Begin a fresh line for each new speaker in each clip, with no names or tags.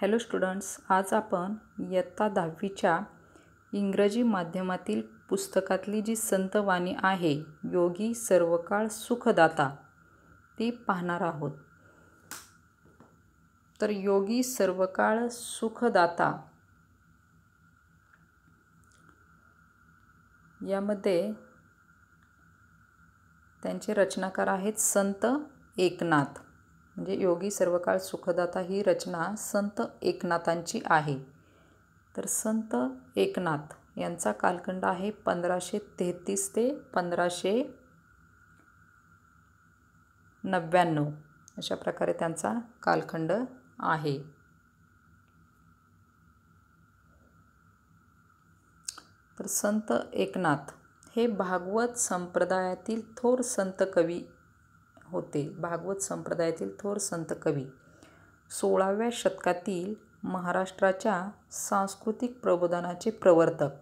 hello students आज आपण इयत्ता दहावीच्या इंग्रजी माध्यमातील पुस्तकातली जी संतवाणी आहे योगी सर्वकाळ सुखदाता ती पाहणार आहोत तर योगी सर्वकाळ सुखदाता यामध्ये त्यांचे रचनाकार आहेत संत एकनाथ म्हणजे योगी सर्वकाळ सुखदाता ही रचना संत एकनाथांची आहे तर संत एकनाथ यांचा कालखंड आहे पंधराशे तेहतीस ते पंधराशे नव्याण्णव अशा प्रकारे त्यांचा कालखंड आहे तर संत एकनाथ हे भागवत संप्रदायातील थोर संत कवी होते भागवत संप्रदायातील थोर संत कवी सोळाव्या शतकातील महाराष्ट्राच्या सांस्कृतिक प्रबोधनाचे प्रवर्तक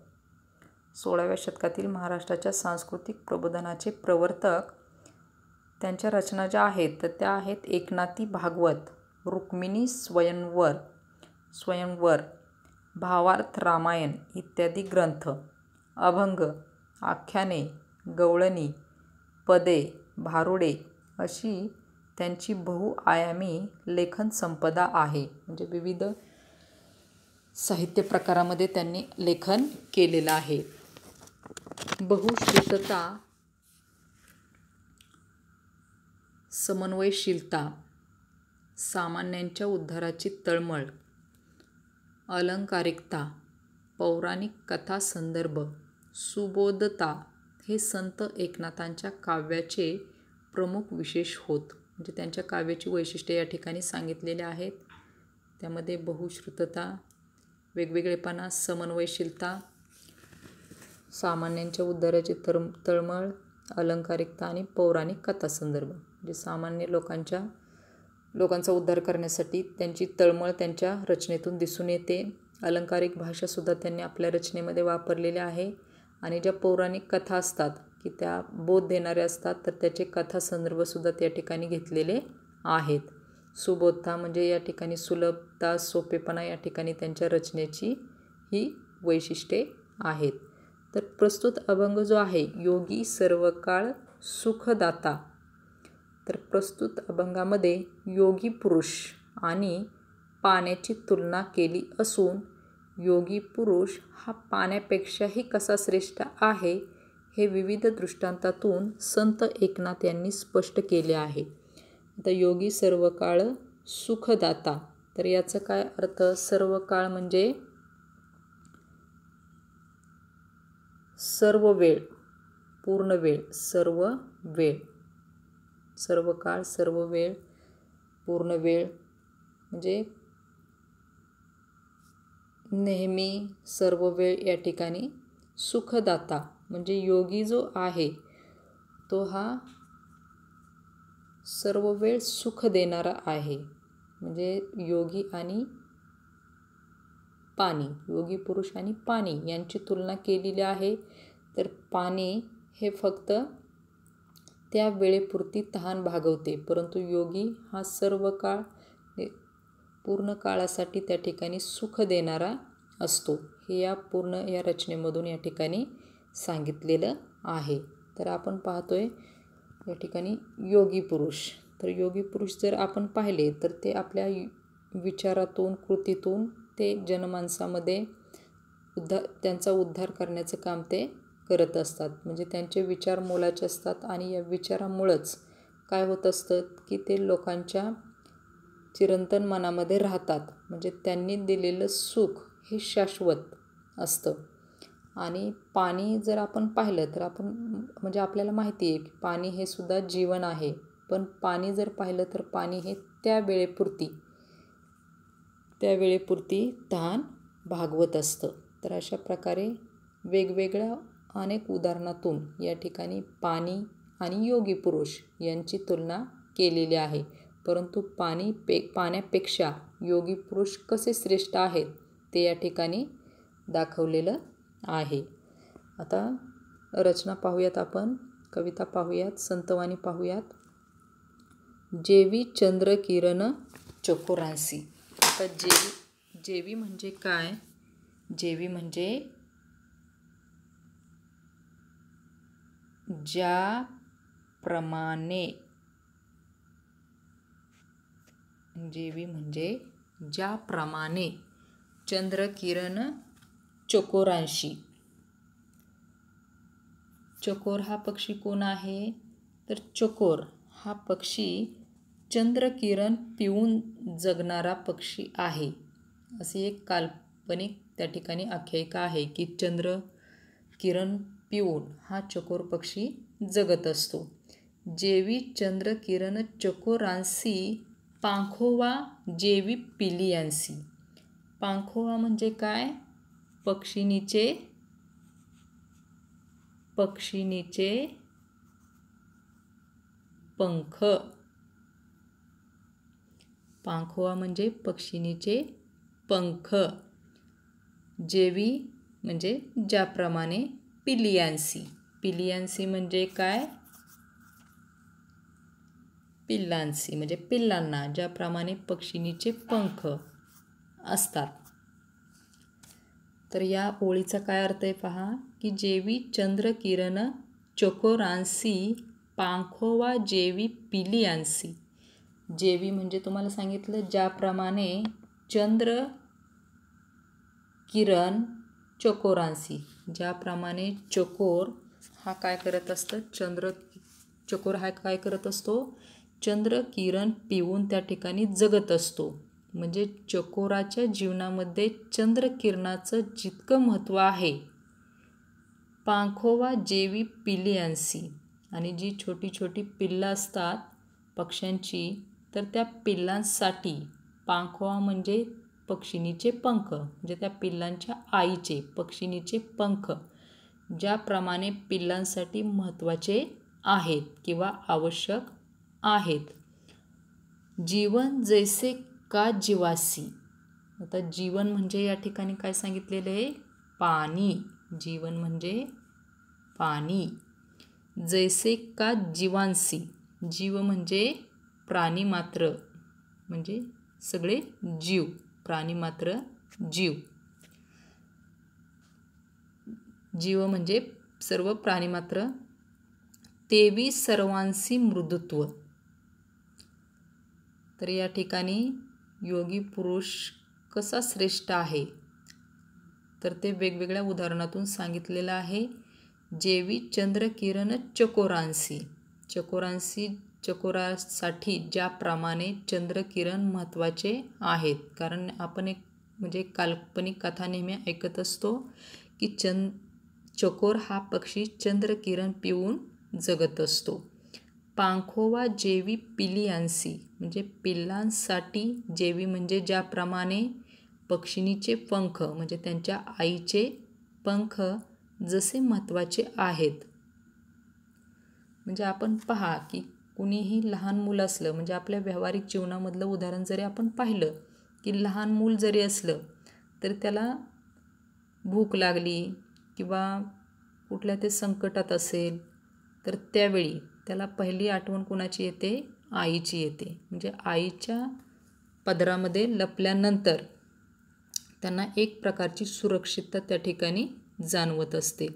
सोळाव्या शतकातील महाराष्ट्राच्या सांस्कृतिक प्रबोधनाचे प्रवर्तक त्यांच्या रचना ज्या आहेत तर त्या आहेत एकनाथी भागवत रुक्मिणी स्वयंवर स्वयंवर भावार्थ रामायण इत्यादी ग्रंथ अभंग आख्याने गवळणी पदे भारुडे अशी त्यांची बहुआयामी लेखन संपदा आहे म्हणजे विविध साहित्य प्रकारामध्ये त्यांनी लेखन केलेलं आहे बहुश्रुतता समन्वयशीलता सामान्यांच्या उद्धाराची तळमळ अलंकारिकता पौराणिक कथा संदर्भ सुबोधता हे संत एकनाथांच्या काव्याचे प्रमुख विशेष होत म्हणजे त्यांच्या काव्याची वैशिष्ट्ये या ठिकाणी सांगितलेले आहेत त्यामध्ये बहुश्रुतता वेगवेगळेपणा समन्वयशीलता सामान्यांच्या उद्धाराची तर तळमळ अलंकारिकता आणि पौराणिक कथासंदर्भ म्हणजे सामान्य लोकांच्या लोकांचा उद्धार करण्यासाठी त्यांची तळमळ त्यांच्या रचनेतून दिसून येते अलंकारिक भाषासुद्धा त्यांनी आपल्या रचनेमध्ये वापरलेल्या आहे आणि ज्या पौराणिक कथा असतात की त्या बोध देणारे असतात तर त्याचे कथा संदर्भसुद्धा त्या ठिकाणी घेतलेले आहेत सुबोधता म्हणजे या ठिकाणी सुलभता सोपेपणा या ठिकाणी त्यांच्या रचनेची ही वैशिष्ट्ये आहेत तर प्रस्तुत अभंग जो आहे योगी सर्वकाळ सुखदाता तर प्रस्तुत अभंगामध्ये योगी पुरुष आणि पाण्याची तुलना केली असून योगी पुरुष हा पाण्यापेक्षाही कसा श्रेष्ठ आहे हे विविध दृष्टांतातून संत एकनाथ यांनी स्पष्ट केले आहे आता योगी सर्व काळ सुखदाता तर याचा काय अर्थ सर्व काळ म्हणजे सर्व वेळ पूर्ण वेळ सर्व वेळ सर्व काळ सर्व वेळ पूर्ण वेळ म्हणजे नेहमी सर्व वेळ या ठिकाणी सुखदाता म्हणजे योगी जो आहे तो हा सर्व वेळ सुख देणारा आहे म्हणजे योगी आणि पाणी योगी पुरुष आणि पाणी यांची तुलना केलेली आहे तर पाणी हे फक्त त्या वेळेपुरती तहान भागवते परंतु योगी हा सर्व काळ पूर्ण काळासाठी त्या ठिकाणी सुख देणारा असतो हे या पूर्ण या रचनेमधून या ठिकाणी सांगितलेलं आहे तर आपण पाहतो आहे या ठिकाणी योगी पुरुष तर योगी पुरुष जर आपण पाहिले तर ते आपल्या विचारातून कृतीतून ते जनमानसामध्ये उद्धार त्यांचा उद्धार करण्याचं काम ते करत असतात म्हणजे त्यांचे विचार मोलाचे असतात आणि या विचारामुळंच काय होत असतं की ते लोकांच्या चिरंतन मनामध्ये राहतात म्हणजे त्यांनी दिलेलं सुख हे शाश्वत असतं आणि पाणी जर आपण पाहिलं तर आपण म्हणजे आपल्याला माहिती आहे की पाणी हे सुद्धा जीवन आहे पण पाणी जर पाहिलं तर पाणी हे त्या वेळेपुरती त्या वेळेपुरती तहान भागवत असतं तर अशा प्रकारे वेगवेगळ्या अनेक उदाहरणातून या ठिकाणी पाणी आणि योगी पुरुष यांची तुलना केलेली आहे परंतु पाणी पे पाण्यापेक्षा योगी पुरुष कसे श्रेष्ठ आहेत ते या ठिकाणी दाखवलेलं आहे आता रचना पाहूयात आपण कविता पाहूयात संतवाणी पाहूयात जेवी चंद्र किरण चकोरांसी आता जेवी जेवी म्हणजे काय जेवी म्हणजे प्रमाणे जेवी म्हणजे ज्याप्रमाणे चंद्रकिरण चकोरांशी चकोर हा पक्षी कोण आहे तर चकोर हा पक्षी चंद्रकिरण पिऊन जगणारा पक्षी आहे असे एक काल्पनिक त्या ठिकाणी आख्यायिका आहे की चंद्र किरण पिऊन हा चकोर पक्षी जगत असतो जेवी चंद्र किरण चकोरांसी पांखोवा जेवी पिलियांसी पांखोवा म्हणजे काय पक्षिणीचे पक्षिणीचे पंख पांखोआ म्हणजे पक्षिणीचे पंख जेवी म्हणजे ज्याप्रमाणे पिलियांसी पिलियांसी म्हणजे काय पिल्लांसी म्हणजे पिल्लांना ज्याप्रमाणे पक्षिणीचे पंख असतात तर या ओळीचा काय अर्थ आहे पहा की जेवी चंद्र किरण चकोरांसी पांखोवा जेवी पिलियांसी जेवी म्हणजे तुम्हाला सांगितलं ज्याप्रमाणे चंद्र किरण चकोरांसी ज्याप्रमाणे चकोर हा काय करत असतं चंद्र चकोर हा काय करत असतो चंद्र किरण पिऊन त्या ठिकाणी जगत असतो म्हणजे चकोराच्या जीवनामध्ये चंद्रकिरणाचं जितकं महत्त्व आहे पांखोवा जेवी पिलियांसी आणि जी छोटी छोटी पिल्लं असतात पक्ष्यांची तर त्या पिल्लांसाठी पांखोवा म्हणजे पक्षिणीचे पंख म्हणजे त्या पिल्लांच्या आईचे पक्षिणीचे पंख ज्याप्रमाणे पिल्लांसाठी महत्त्वाचे आहेत किंवा आवश्यक आहेत जीवन जैसे का जीवासी आता जीवन म्हणजे या ठिकाणी काय सांगितलेलं आहे पाणी जीवन म्हणजे पाणी जैसे का जीवांसी जीव म्हणजे प्राणी मात्र म्हणजे सगळे जीव प्राणी मात्र जीव जीव म्हणजे सर्व प्राणी मात्र तेवी सर्वांशी मृदुत्व तर या ठिकाणी योगी पुरुष कसा श्रेष्ठ आहे तर ते वेगवेगळ्या उदाहरणातून सांगितलेलं आहे जेवी चंद्रकिरण चकोरांसी चकोरांसी चकोरासाठी ज्याप्रमाणे चंद्रकिरण महत्त्वाचे आहेत कारण आपण एक म्हणजे काल्पनिक कथा नेहमी ऐकत असतो की चंद चकोर हा पक्षी चंद्रकिरण पिऊन जगत असतो पांखोवा जेवी पिलियांसी म्हणजे पिल्लांसाठी जेवी म्हणजे ज्याप्रमाणे पक्षिणीचे पंख म्हणजे त्यांच्या आईचे पंख जसे महत्त्वाचे आहेत म्हणजे आपण पहा की कुणीही लहान मूल असलं म्हणजे आपल्या व्यावहारिक जीवनामधलं उदाहरण जरी आपण पाहिलं की लहान मूल जरी असलं तर त्याला भूक लागली किंवा कुठल्या ते संकटात असेल तर त्यावेळी त्याला पहिली आठवण कोणाची येते आईची येते म्हणजे आईच्या पदरामध्ये लपल्यानंतर त्यांना एक प्रकारची सुरक्षितता त्या ठिकाणी जाणवत असते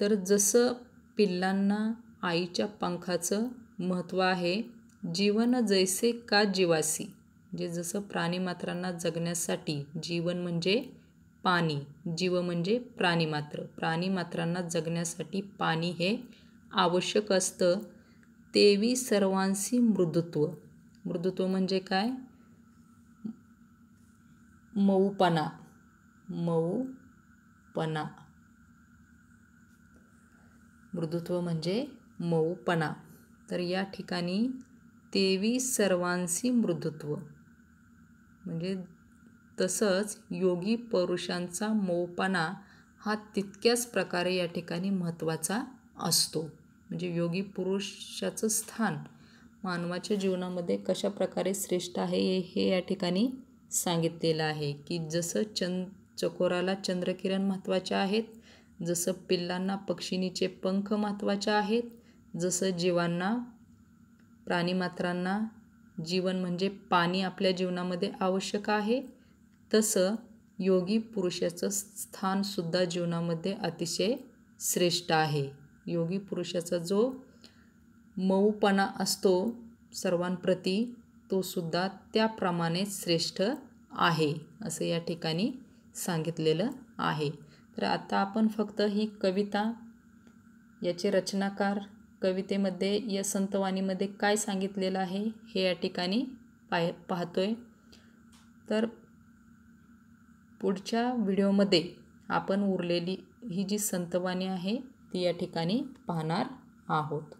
तर जसं पिल्लांना आईच्या पंखाचं महत्त्व आहे जीवन जैसे का जीवासी म्हणजे जसं प्राणीमात्रांना जगण्यासाठी जीवन म्हणजे पाणी जीव म्हणजे प्राणीमात्र प्राणीमात्रांना जगण्यासाठी पाणी हे आवश्यक असतं तेवी सर्वांशी मृदुत्व मृदुत्व म्हणजे काय मऊपणा मऊपणा मृदुत्व म्हणजे मऊपणा तर या ठिकाणी तेवी सर्वांशी मृदुत्व म्हणजे तसंच योगी पुरुषांचा मऊपणा हा तितक्याच प्रकारे या ठिकाणी महत्त्वाचा असतो म्हणजे योगी पुरुषाचं स्थान मानवाच्या जीवनामध्ये कशा प्रकारे श्रेष्ठ आहे हे या ठिकाणी सांगितलेलं आहे की जसं चंद चकोराला चंद्रकिरण महत्त्वाचे आहेत जसं पिल्लांना पक्षिणीचे पंख महत्त्वाचे आहेत जसं जीवांना प्राणीमात्रांना जीवन म्हणजे पाणी आपल्या जीवनामध्ये आवश्यक आहे तसं योगी पुरुषाचं स्थानसुद्धा जीवनामध्ये अतिशय श्रेष्ठ आहे योगी पुरुषाचा जो मऊपणा असतो सर्वांप्रती तो सुद्धा त्याप्रमाणे श्रेष्ठ आहे असं या ठिकाणी सांगितलेलं आहे तर आता आपण फक्त ही कविता याचे रचनाकार कवितेमध्ये या संतवाणीमध्ये काय सांगितलेलं आहे हे या ठिकाणी पाय पाहतोय तर पुढच्या व्हिडिओमध्ये आपण उरलेली ही जी संतवाणी आहे ती या ठिकाणी पाहणार आहोत